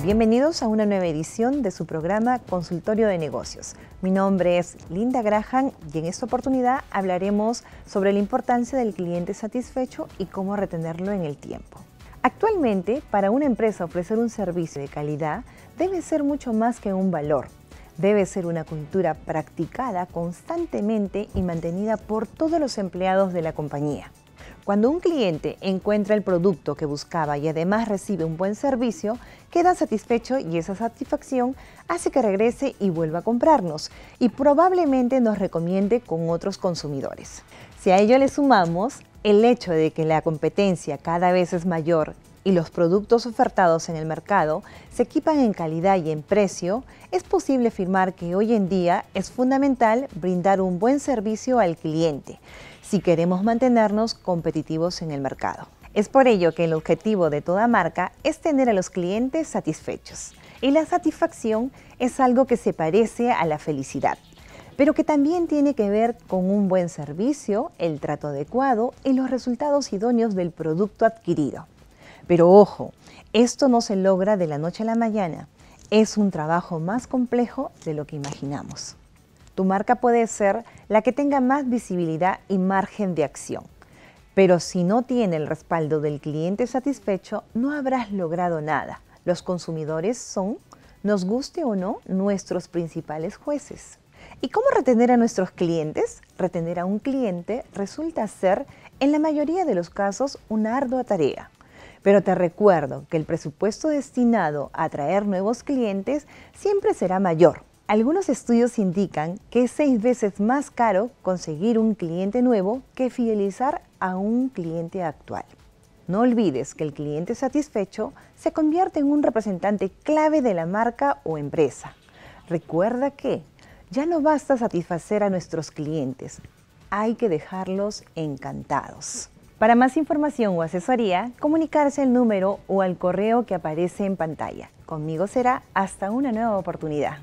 Bienvenidos a una nueva edición de su programa Consultorio de Negocios. Mi nombre es Linda Graham y en esta oportunidad hablaremos sobre la importancia del cliente satisfecho y cómo retenerlo en el tiempo. Actualmente, para una empresa ofrecer un servicio de calidad debe ser mucho más que un valor. Debe ser una cultura practicada constantemente y mantenida por todos los empleados de la compañía. Cuando un cliente encuentra el producto que buscaba y además recibe un buen servicio, queda satisfecho y esa satisfacción hace que regrese y vuelva a comprarnos y probablemente nos recomiende con otros consumidores. Si a ello le sumamos el hecho de que la competencia cada vez es mayor y los productos ofertados en el mercado se equipan en calidad y en precio, es posible afirmar que hoy en día es fundamental brindar un buen servicio al cliente si queremos mantenernos competitivos en el mercado. Es por ello que el objetivo de toda marca es tener a los clientes satisfechos. Y la satisfacción es algo que se parece a la felicidad, pero que también tiene que ver con un buen servicio, el trato adecuado y los resultados idóneos del producto adquirido. Pero ojo, esto no se logra de la noche a la mañana. Es un trabajo más complejo de lo que imaginamos. Tu marca puede ser la que tenga más visibilidad y margen de acción. Pero si no tiene el respaldo del cliente satisfecho, no habrás logrado nada. Los consumidores son, nos guste o no, nuestros principales jueces. ¿Y cómo retener a nuestros clientes? Retener a un cliente resulta ser, en la mayoría de los casos, una ardua tarea. Pero te recuerdo que el presupuesto destinado a atraer nuevos clientes siempre será mayor algunos estudios indican que es seis veces más caro conseguir un cliente nuevo que fidelizar a un cliente actual. No olvides que el cliente satisfecho se convierte en un representante clave de la marca o empresa. Recuerda que ya no basta satisfacer a nuestros clientes, hay que dejarlos encantados. Para más información o asesoría, comunicarse al número o al correo que aparece en pantalla. Conmigo será hasta una nueva oportunidad.